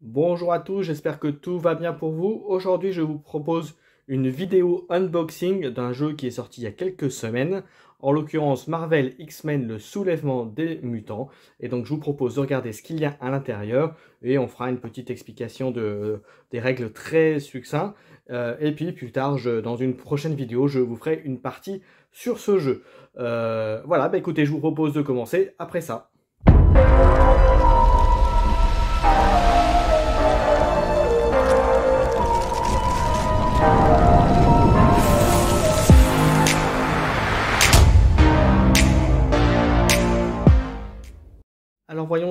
Bonjour à tous, j'espère que tout va bien pour vous. Aujourd'hui, je vous propose une vidéo unboxing d'un jeu qui est sorti il y a quelques semaines, en l'occurrence Marvel X-Men le soulèvement des mutants. Et donc je vous propose de regarder ce qu'il y a à l'intérieur et on fera une petite explication de, des règles très succinctes. Euh, et puis plus tard, dans une prochaine vidéo, je vous ferai une partie sur ce jeu. Euh, voilà, bah écoutez, je vous propose de commencer après ça.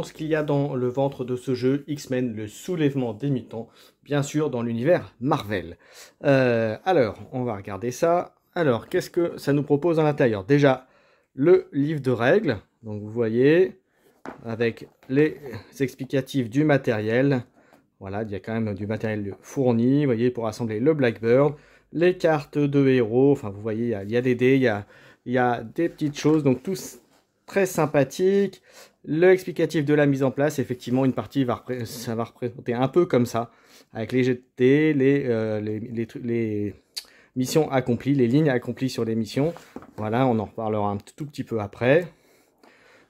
ce qu'il y a dans le ventre de ce jeu X-Men, le soulèvement des mutants, bien sûr dans l'univers Marvel. Euh, alors, on va regarder ça. Alors, qu'est-ce que ça nous propose à l'intérieur Déjà, le livre de règles, donc vous voyez, avec les explicatifs du matériel. Voilà, il y a quand même du matériel fourni, vous voyez, pour assembler le Blackbird, les cartes de héros, enfin vous voyez, il y a, des dés, il y a, il y a des petites choses, donc tout très sympathique. Le explicatif de la mise en place, effectivement, une partie va, ça va représenter un peu comme ça, avec les GT, euh, les, missions accomplies, les lignes accomplies sur les missions. Voilà, on en reparlera un tout petit peu après.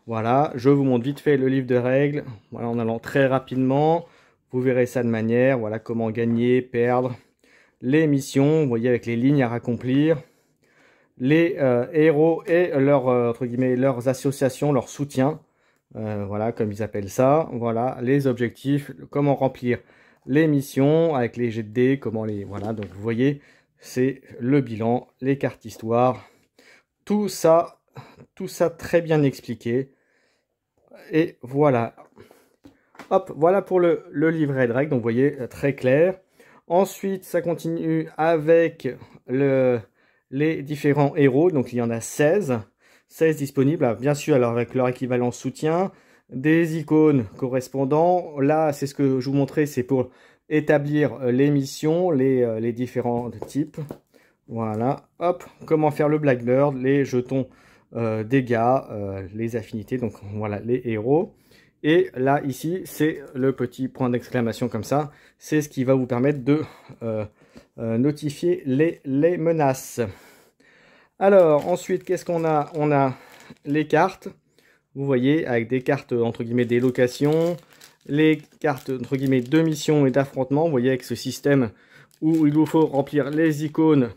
Voilà, je vous montre vite fait le livre de règles, voilà, en allant très rapidement. Vous verrez ça de manière, voilà, comment gagner, perdre, les missions, vous voyez, avec les lignes à accomplir les euh, héros et leurs, euh, guillemets, leurs associations, leur soutien. Euh, voilà, comme ils appellent ça. Voilà, les objectifs, comment remplir les missions avec les jets de dés, comment les... Voilà, donc vous voyez, c'est le bilan, les cartes histoire, tout ça, tout ça très bien expliqué. Et voilà. Hop, voilà pour le, livret de règles, donc vous voyez, euh, très clair. Ensuite, ça continue avec les différents héros, donc il y en a 16. 16 disponibles, ah, bien sûr, alors avec leur équivalent soutien, des icônes correspondants. Là, c'est ce que je vous montrais, c'est pour établir euh, les missions, euh, les, différents types. Voilà, hop, comment faire le Blackbird, les jetons euh, dégâts, les affinités, donc voilà, les héros. Et là, ici, c'est le petit point d'exclamation comme ça. C'est ce qui va vous permettre de notifier les menaces. Alors, ensuite, qu'est-ce qu'on a On a les cartes. Vous voyez, avec des cartes, entre guillemets, des locations, les cartes, entre guillemets, de mission et d'affrontement. Vous voyez, avec ce système où il vous faut remplir les icônes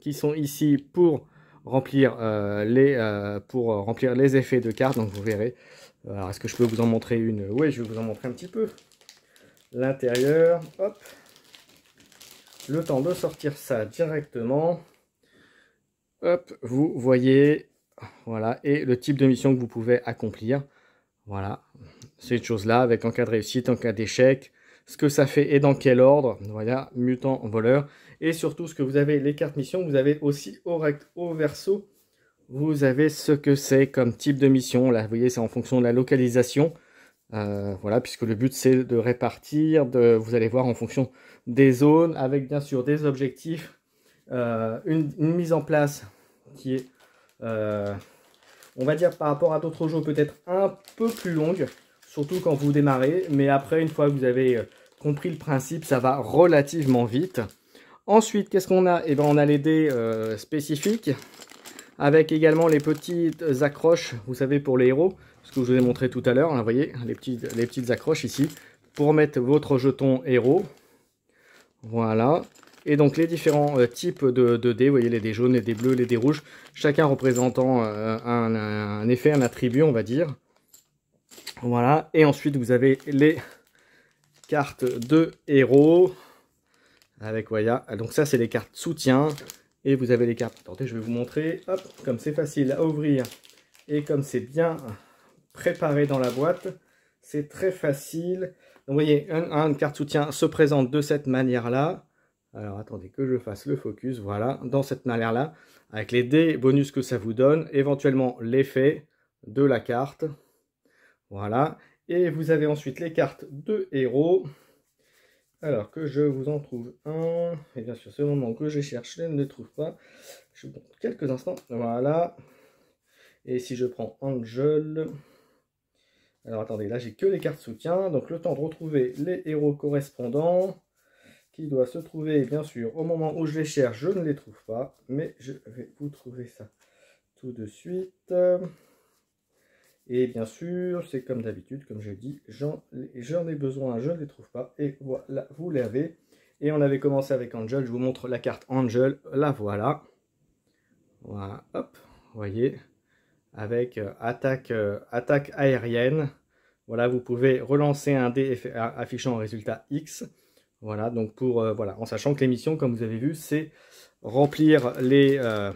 qui sont ici pour remplir, euh, les, euh, pour remplir les effets de cartes. Donc, vous verrez. Alors, est-ce que je peux vous en montrer une Oui, je vais vous en montrer un petit peu. L'intérieur, hop. Le temps de sortir ça directement. Hop, vous voyez, voilà, et le type de mission que vous pouvez accomplir. Voilà, c'est une chose-là, avec en cas de réussite, en cas d'échec, ce que ça fait et dans quel ordre. Voilà, mutant, voleur. Et surtout, ce que vous avez, les cartes mission, vous avez aussi au, rect au verso, vous avez ce que c'est comme type de mission. Là, vous voyez, c'est en fonction de la localisation. Euh, voilà, puisque le but c'est de répartir, de, vous allez voir en fonction des zones, avec bien sûr des objectifs, euh, une, mise en place qui est, euh, on va dire par rapport à d'autres jeux, peut-être un peu plus longue, surtout quand vous démarrez, mais après, une fois que vous avez euh, compris le principe, ça va relativement vite. Ensuite, qu'est-ce qu'on a et eh bien, on a les dés spécifiques, avec également les petites accroches, vous savez, pour les héros, ce que je vous ai montré tout à l'heure, hein, vous voyez, les petites, les petites accroches ici, pour mettre votre jeton héros. Voilà et donc les différents euh, types de, dés, vous voyez les dés jaunes, les dés bleus, les dés rouges, chacun représentant euh, un, effet, un attribut on va dire. Voilà, et ensuite vous avez les cartes de héros, avec voilà, donc ça c'est les cartes soutien, et vous avez les cartes, attendez je vais vous montrer, hop, comme c'est facile à ouvrir, et comme c'est bien préparé dans la boîte, c'est très facile. vous voyez, une carte soutien se présente de cette manière-là. Alors attendez que je fasse le focus, voilà, dans cette manière-là, avec les dés bonus que ça vous donne, éventuellement l'effet de la carte, voilà. Et vous avez ensuite les cartes de héros. Alors que je vous en trouve un, et bien sûr ce moment que je cherche, je ne les trouve pas. Je vous quelques instants, voilà. Et si je prends Angel, alors attendez, là j'ai que les cartes soutien, donc le temps de retrouver les héros correspondants qui doit se trouver, bien sûr, au moment où je les cherche, je ne les trouve pas, mais je vais vous trouver ça tout de suite. Et bien sûr, c'est comme d'habitude, comme je dis, j'en ai besoin, je ne les trouve pas, et voilà, vous l'avez. Et on avait commencé avec Angel, je vous montre la carte Angel, la voilà. Voilà, hop, vous voyez, avec euh, attaque, euh, attaque aérienne. Voilà, vous pouvez relancer un dé affichant un résultat X. Voilà, donc pour, euh, voilà, en sachant que l'émission, comme vous avez vu, c'est remplir les, euh,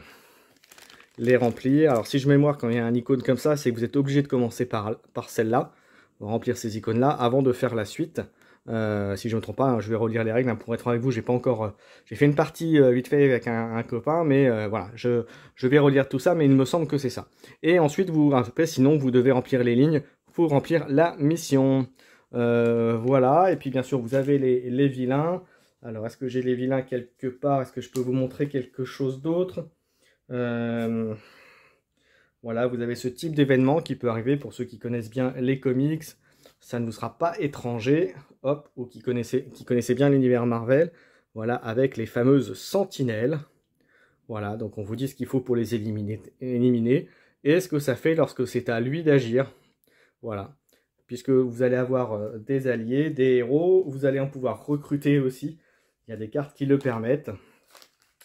les remplir. Alors si je mémoire, quand il y a un icône comme ça, c'est que vous êtes obligé de commencer par, par celle-là, remplir ces icônes-là, avant de faire la suite. Euh, si je ne me trompe pas, hein, je vais relire les règles hein, pour être avec vous. J'ai pas encore, j'ai fait une partie vite fait avec un, copain, mais voilà, je, vais relire tout ça, mais il me semble que c'est ça. Et ensuite, vous, après, sinon, vous devez remplir les lignes pour remplir la mission. Euh, voilà, et puis bien sûr, vous avez les, vilains. Alors, est-ce que j'ai les vilains quelque part Est-ce que je peux vous montrer quelque chose d'autre euh, Voilà, vous avez ce type d'événement qui peut arriver pour ceux qui connaissent bien les comics ça ne vous sera pas étranger, hop, ou qui connaissaient qui bien l'univers Marvel, voilà, avec les fameuses sentinelles. Voilà, donc on vous dit ce qu'il faut pour les éliminer, éliminer et ce que ça fait lorsque c'est à lui d'agir. Voilà puisque vous allez avoir euh, des alliés, des héros, vous allez en pouvoir recruter aussi, il y a des cartes qui le permettent.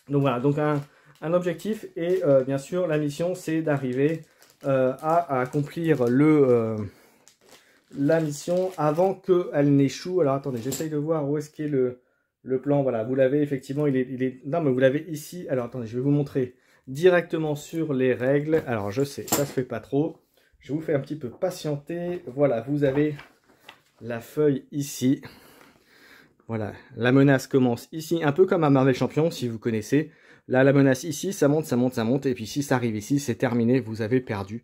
Donc voilà, donc un, objectif, et euh, bien sûr la mission c'est d'arriver euh, à, accomplir le, la mission avant qu'elle n'échoue. Alors attendez, j'essaye de voir où est-ce qu'est le, le plan, voilà, vous l'avez effectivement, il est, il Non, mais vous l'avez ici. Alors, attendez, je vais vous montrer directement sur les règles. Alors, je sais, ça se fait pas trop. Je vous fais un petit peu patienter. Voilà, vous avez la feuille ici. Voilà, la menace commence ici, un peu comme à Marvel Champion, si vous connaissez. Là, la menace ici, ça monte, ça monte, ça monte, et puis si ça arrive ici, c'est terminé, vous avez perdu.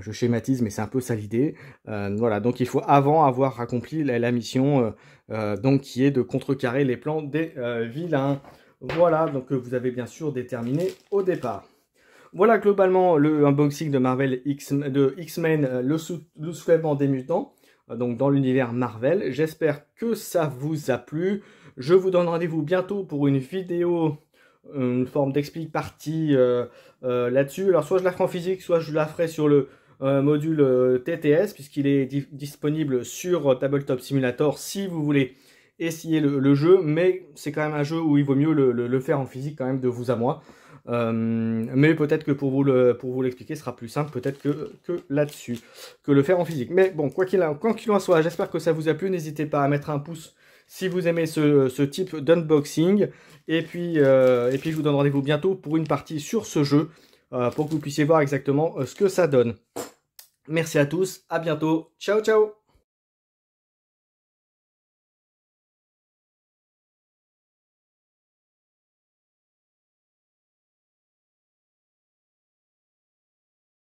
je schématise, mais c'est un peu ça l'idée. Euh, voilà, donc il faut avant avoir accompli la, mission, euh, euh, donc qui est de contrecarrer les plans des vilains. Voilà, donc vous avez bien sûr déterminé au départ. Voilà globalement le unboxing de Marvel X, de X-Men, euh, le, des mutants, euh, donc dans l'univers Marvel. J'espère que ça vous a plu. Je vous donne rendez-vous bientôt pour une vidéo, une forme d'explique partie euh, là-dessus. Alors soit je la ferai en physique, soit je la ferai sur le module TTS, puisqu'il est disponible sur Tabletop Simulator si vous voulez essayer le, jeu. Mais c'est quand même un jeu où il vaut mieux le faire en physique quand même de vous à moi. Euh, mais peut-être que pour vous le, vous l'expliquer, ce sera plus simple peut-être que, là-dessus, que le faire en physique. Mais bon, quoi qu'il en, soit, j'espère que ça vous a plu. N'hésitez pas à mettre un pouce si vous aimez ce, type d'unboxing. Et puis, euh, et puis, je vous donne rendez-vous bientôt pour une partie sur ce jeu euh, pour que vous puissiez voir exactement ce que ça donne. Merci à tous, à bientôt, ciao ciao